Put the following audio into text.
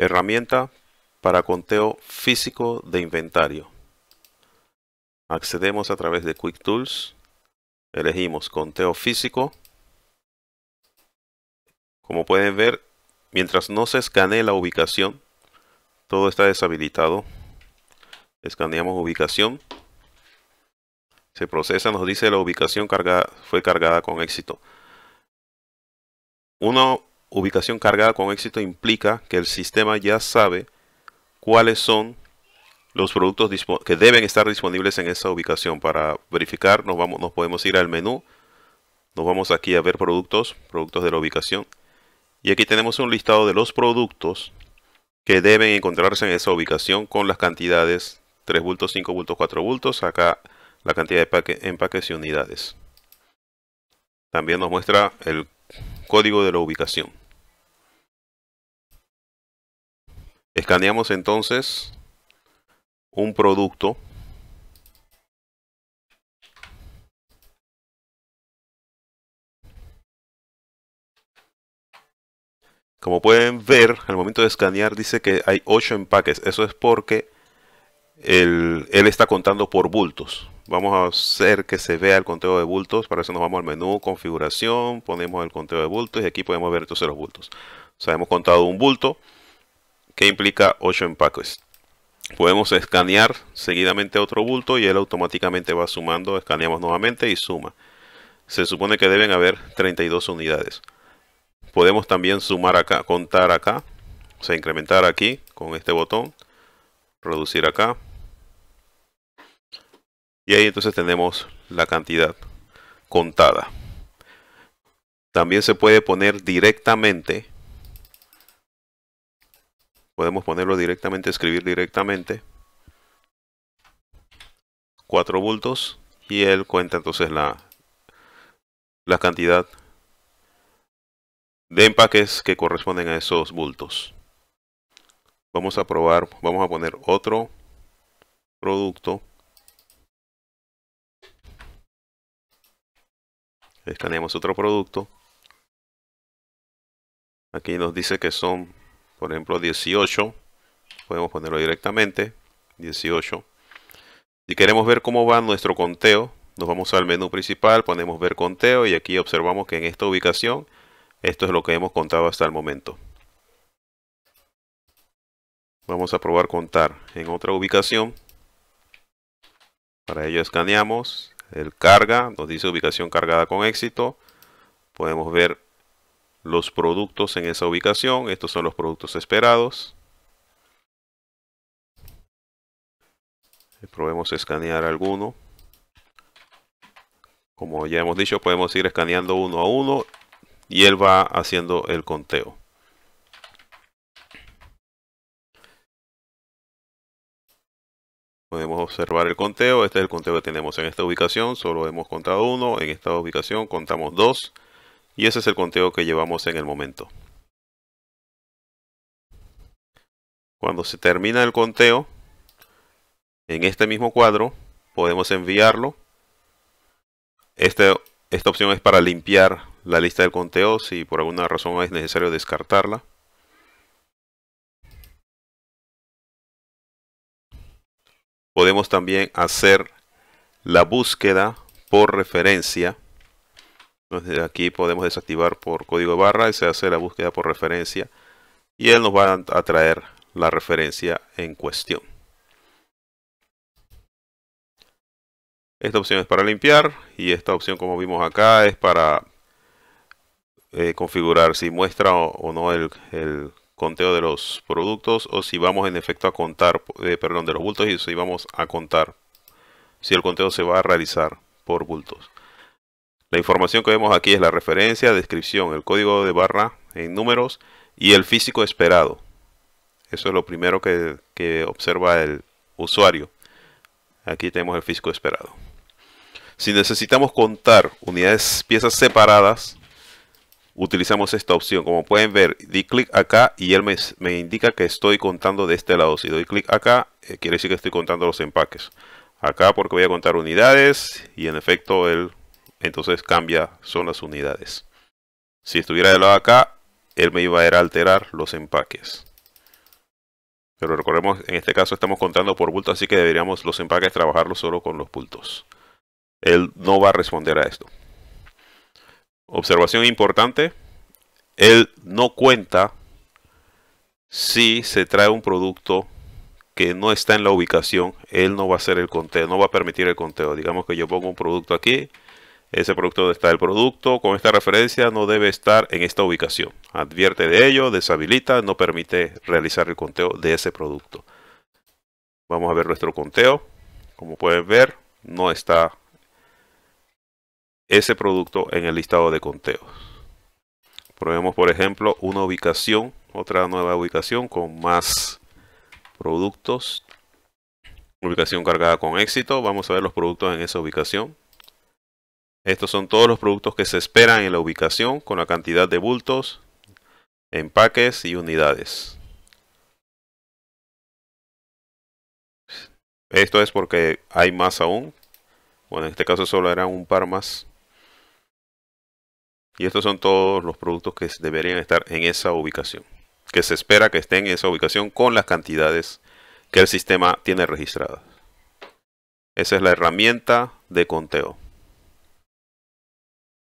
Herramienta para conteo físico de inventario. Accedemos a través de Quick Tools. Elegimos conteo físico. Como pueden ver, mientras no se escanee la ubicación, todo está deshabilitado. Escaneamos ubicación. Se procesa, nos dice la ubicación fue cargada con éxito. Uno ubicación cargada con éxito implica que el sistema ya sabe cuáles son los productos que deben estar disponibles en esa ubicación. Para verificar nos, vamos, nos podemos ir al menú, nos vamos aquí a ver productos, productos de la ubicación. Y aquí tenemos un listado de los productos que deben encontrarse en esa ubicación con las cantidades 3 bultos, 5 bultos, 4 bultos. Acá la cantidad de empaques y unidades. También nos muestra el código de la ubicación. Escaneamos entonces un producto. Como pueden ver, al momento de escanear dice que hay 8 empaques. Eso es porque él, está contando por bultos. Vamos a hacer que se vea el conteo de bultos. Para eso nos vamos al menú, configuración, ponemos el conteo de bultos y aquí podemos ver todos los bultos. O sea, hemos contado un bulto que implica 8 empaques. Podemos escanear seguidamente otro bulto y él automáticamente va sumando, escaneamos nuevamente y suma. Se supone que deben haber 32 unidades. Podemos también sumar acá, contar acá, o sea, incrementar aquí con este botón, reducir acá. Y ahí entonces tenemos la cantidad contada. También se puede poner directamente Podemos ponerlo directamente, escribir directamente. Cuatro bultos y él cuenta entonces la, la cantidad de empaques que corresponden a esos bultos. Vamos a probar, vamos a poner otro producto. Escaneamos otro producto. Aquí nos dice que son por ejemplo 18, podemos ponerlo directamente, 18. Si queremos ver cómo va nuestro conteo, nos vamos al menú principal, ponemos ver conteo y aquí observamos que en esta ubicación esto es lo que hemos contado hasta el momento. Vamos a probar contar en otra ubicación. Para ello escaneamos, el carga, nos dice ubicación cargada con éxito. Podemos ver los productos en esa ubicación. Estos son los productos esperados. Eh, probemos escanear alguno. Como ya hemos dicho, podemos ir escaneando uno a uno y él va haciendo el conteo. Podemos observar el conteo. Este es el conteo que tenemos en esta ubicación. Solo hemos contado uno. En esta ubicación contamos dos y ese es el conteo que llevamos en el momento. Cuando se termina el conteo, en este mismo cuadro podemos enviarlo. Este, esta opción es para limpiar la lista del conteo si por alguna razón es necesario descartarla. Podemos también hacer la búsqueda por referencia desde aquí podemos desactivar por código barra y se hace la búsqueda por referencia y él nos va a traer la referencia en cuestión. Esta opción es para limpiar y esta opción como vimos acá es para eh, configurar si muestra o, no el, conteo de los productos o si vamos en efecto a contar, eh, perdón, de los bultos y si vamos a contar, si el conteo se va a realizar por bultos. La información que vemos aquí es la referencia, descripción, el código de barra en números y el físico esperado. Eso es lo primero que, observa el usuario. Aquí tenemos el físico esperado. Si necesitamos contar unidades, piezas separadas, utilizamos esta opción. Como pueden ver, di clic acá y él me, indica que estoy contando de este lado. Si doy clic acá, eh, quiere decir que estoy contando los empaques. Acá porque voy a contar unidades y en efecto él entonces cambia, son las unidades. Si estuviera de lado acá, él me iba a a alterar los empaques. Pero recordemos, en este caso estamos contando por bulto, así que deberíamos los empaques trabajarlos solo con los bultos. Él no va a responder a esto. Observación importante, él no cuenta si se trae un producto que no está en la ubicación, él no va a hacer el conteo, no va a permitir el conteo. Digamos que yo pongo un producto aquí ese producto donde está el producto con esta referencia no debe estar en esta ubicación. Advierte de ello, deshabilita, no permite realizar el conteo de ese producto. Vamos a ver nuestro conteo. Como pueden ver, no está ese producto en el listado de conteos. Probemos, por ejemplo, una ubicación, otra nueva ubicación con más productos. Ubicación cargada con éxito. Vamos a ver los productos en esa ubicación. Estos son todos los productos que se esperan en la ubicación con la cantidad de bultos, empaques y unidades. Esto es porque hay más aún. Bueno, en este caso solo eran un par más. Y estos son todos los productos que deberían estar en esa ubicación. Que se espera que estén en esa ubicación con las cantidades que el sistema tiene registradas. Esa es la herramienta de conteo.